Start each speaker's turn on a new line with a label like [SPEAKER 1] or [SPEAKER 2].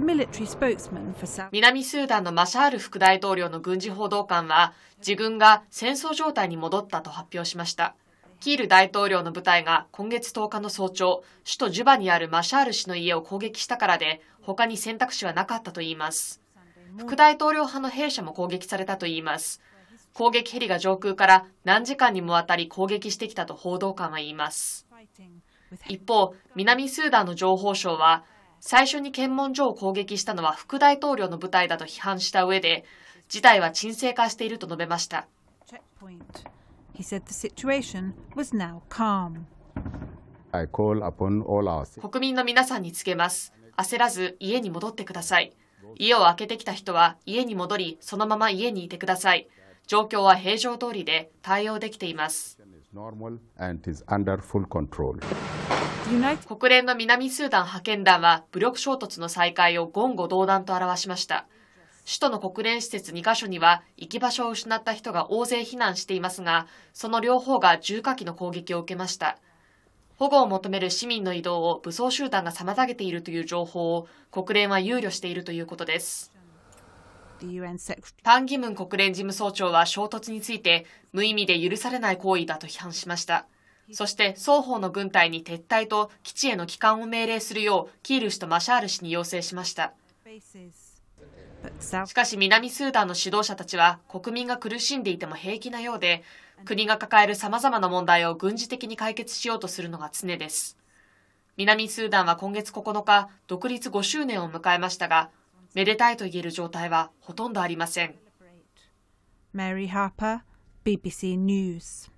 [SPEAKER 1] 南スーダンのマシャール副大統領の軍事報道官は、自軍が戦争状態に戻ったと発表しました。キール大統領の部隊が今月10日の早朝、首都ジュバにあるマシャール氏の家を攻撃したからで、他に選択肢はなかったといいます。副大統領派の兵舎も攻撃されたといいます。攻撃ヘリが上空から何時間にもわたり攻撃してきたと報道官は言います。一方、南スーダンの情報省は、最初に検問所を攻撃したのは副大統領の部隊だと批判した上で、事態は沈静化していると述べました。国民の皆さんに告げます。焦らず家に戻ってください。家を開けてきた人は家に戻り、そのまま家にいてください。状況は平常通りで対応できています。国連の南スーダン派遣団は武力衝突の再開を言語道断と表しました。首都の国連施設2カ所には行き場所を失った人が大勢避難していますが、その両方が重火器の攻撃を受けました。保護を求める市民の移動を武装集団が妨げているという情報を国連は憂慮しているということです。パン・ギムン国連事務総長は衝突について無意味で許されない行為だと批判しました。そして双方の軍隊に撤退と基地への帰還を命令するようキール氏とマシャール氏に要請しました。しかし南スーダンの指導者たちは国民が苦しんでいても平気なようで、国が抱えるさまざまな問題を軍事的に解決しようとするのが常です。南スーダンは今月9日、独立5周年を迎えましたが、めでたいと言える状態はほとんどありません。Mary Harper, BBC News